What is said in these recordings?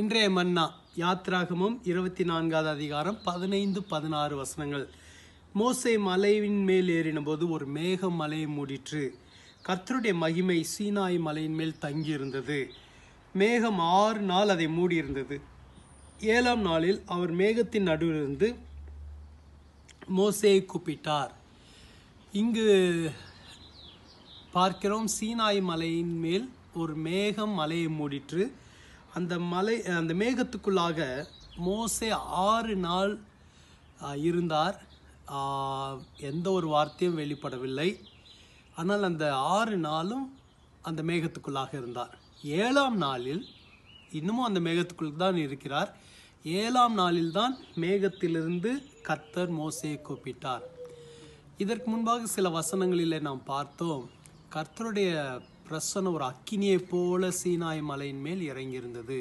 இன்றைய மன்னா யாத்ராகமும் இருபத்தி நான்காவது அதிகாரம் பதினைந்து பதினாறு வசனங்கள் மோசை மலையின் மேல் ஏறின போது ஒரு மேக மலையை மூடிற்று கர்த்தருடைய மகிமை சீனாய் மலையின் மேல் தங்கியிருந்தது மேகம் ஆறு நாள் அதை மூடியிருந்தது ஏழாம் நாளில் அவர் மேகத்தின் நடுவிலிருந்து மோசையை கூப்பிட்டார் இங்கு பார்க்கிறோம் சீனாய் மலையின் மேல் ஒரு மேகம் மலையை மூடிற்று அந்த மலை அந்த மேகத்துக்குள்ளாக மோசே ஆறு நாள் இருந்தார் எந்த ஒரு வார்த்தையும் வெளிப்படவில்லை ஆனால் அந்த ஆறு நாளும் அந்த மேகத்துக்குள்ளாக இருந்தார் ஏழாம் நாளில் இன்னமும் அந்த மேகத்துக்குள் தான் இருக்கிறார் ஏழாம் நாளில் தான் மேகத்திலிருந்து கத்தர் மோசையை கூப்பிட்டார் இதற்கு முன்பாக சில வசனங்களிலே நாம் பார்த்தோம் கர்த்தருடைய பிரசனம் ஒரு அக்கினியை போல சீனாய் மலையின் மேல் இறங்கியிருந்தது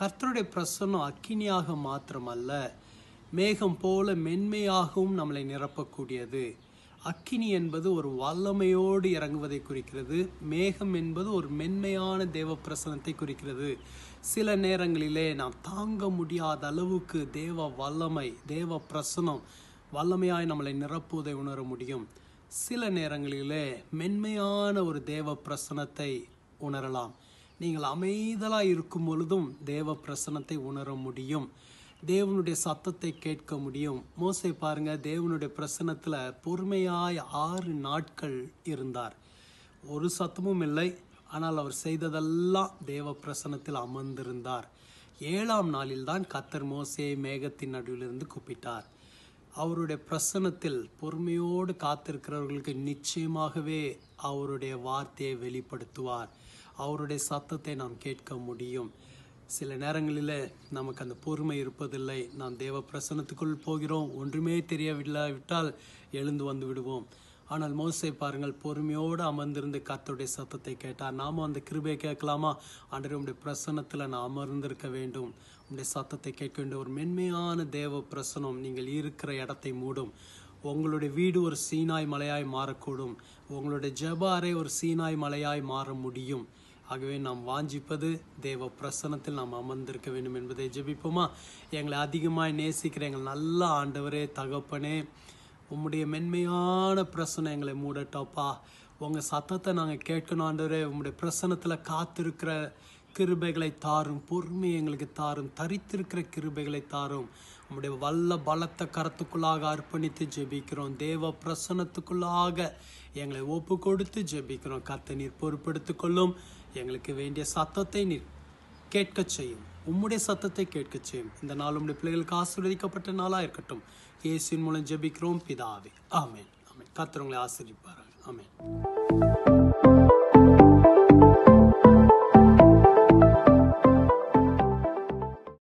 கர்த்தருடைய பிரசனம் அக்கினியாக மாத்திரமல்ல மேகம் போல மென்மையாகவும் நம்மளை நிரப்பக்கூடியது அக்கினி என்பது ஒரு வல்லமையோடு இறங்குவதை குறிக்கிறது மேகம் என்பது ஒரு மென்மையான தேவ பிரசனத்தை குறிக்கிறது சில நேரங்களிலே நாம் தாங்க முடியாத அளவுக்கு தேவ வல்லமை தேவ பிரசனம் வல்லமையாய் நம்மளை நிரப்புவதை உணர முடியும் சில நேரங்களிலே மென்மையான ஒரு தேவ பிரசனத்தை உணரலாம் நீங்கள் அமைதலாக இருக்கும் பொழுதும் தேவ பிரசனத்தை உணர முடியும் தேவனுடைய சத்தத்தை கேட்க முடியும் மோசை பாருங்க தேவனுடைய பிரசனத்தில் பொறுமையாய் ஆறு நாட்கள் இருந்தார் ஒரு சத்தமும் இல்லை ஆனால் அவர் செய்ததெல்லாம் தேவ பிரசனத்தில் அமர்ந்திருந்தார் ஏழாம் நாளில்தான் கத்தர் மோசையை மேகத்தின் நடுவிலிருந்து கூப்பிட்டார் அவருடைய பிரசனத்தில் பொறுமையோடு காத்திருக்கிறவர்களுக்கு நிச்சயமாகவே அவருடைய வார்த்தையை வெளிப்படுத்துவார் அவருடைய சத்தத்தை நாம் கேட்க முடியும் சில நேரங்களில் நமக்கு அந்த பொறுமை இருப்பதில்லை நாம் தேவ பிரசனத்துக்குள் போகிறோம் ஒன்றுமே தெரியவில்லாவிட்டால் எழுந்து வந்து விடுவோம் ஆனால் மோசை பாருங்கள் பொறுமையோடு அமர்ந்திருந்து கத்துடைய சத்தத்தை கேட்டார் நாம் அந்த கிருபையை கேட்கலாமா அன்றைய உடைய பிரசனத்தில் நான் அமர்ந்திருக்க வேண்டும் உடைய சத்தத்தை கேட்க வேண்டும் ஒரு மென்மையான தேவ பிரசனம் நீங்கள் இருக்கிற இடத்தை மூடும் உங்களுடைய வீடு ஒரு சீனாய் மலையாய் மாறக்கூடும் உங்களுடைய ஜபாரை ஒரு சீனாய் மலையாய் மாற முடியும் ஆகவே நாம் வாஞ்சிப்பது தேவ பிரசனத்தில் நாம் அமர்ந்திருக்க வேண்டும் என்பதை ஜபிப்போமா எங்களை அதிகமாக நேசிக்கிற எங்கள் நல்ல ஆண்டவரே தகப்பனே உம்முடைய மென்மையான பிரசனை எங்களை மூடட்டோப்பா உங்கள் சத்தத்தை நாங்கள் கேட்கணும் உம்முடைய உங்களுடைய பிரசனத்தில் காத்திருக்கிற கிருபைகளை தாரும் பொறுமை எங்களுக்கு தாரும் தரித்திருக்கிற கிருபைகளை தாரும் உங்களுடைய வல்ல பலத்த கரத்துக்குள்ளாக அர்ப்பணித்து ஜெபிக்கிறோம் தேவ பிரசனத்துக்குள்ளாக எங்களை ஒப்பு கொடுத்து ஜெபிக்கிறோம் கத்தை நீர் பொறுப்படுத்திக்கொள்ளும் கொள்ளும் எங்களுக்கு வேண்டிய சத்தத்தை நீர் கேட்கச் செய்யும் உம்முடைய சத்தத்தை கேட்க செய்யும் இந்த நாள் உம்முடைய பிள்ளைகளுக்கு ஆசீர்வதிக்கப்பட்ட நாளாக இருக்கட்டும் இயேசுவின் மூலம் ஜெபிக்கிறோம் பிதாவே ஆமேன் ஆமேன் கத்துறவங்களை ஆசிரிப்பார்கள் ஆமேன்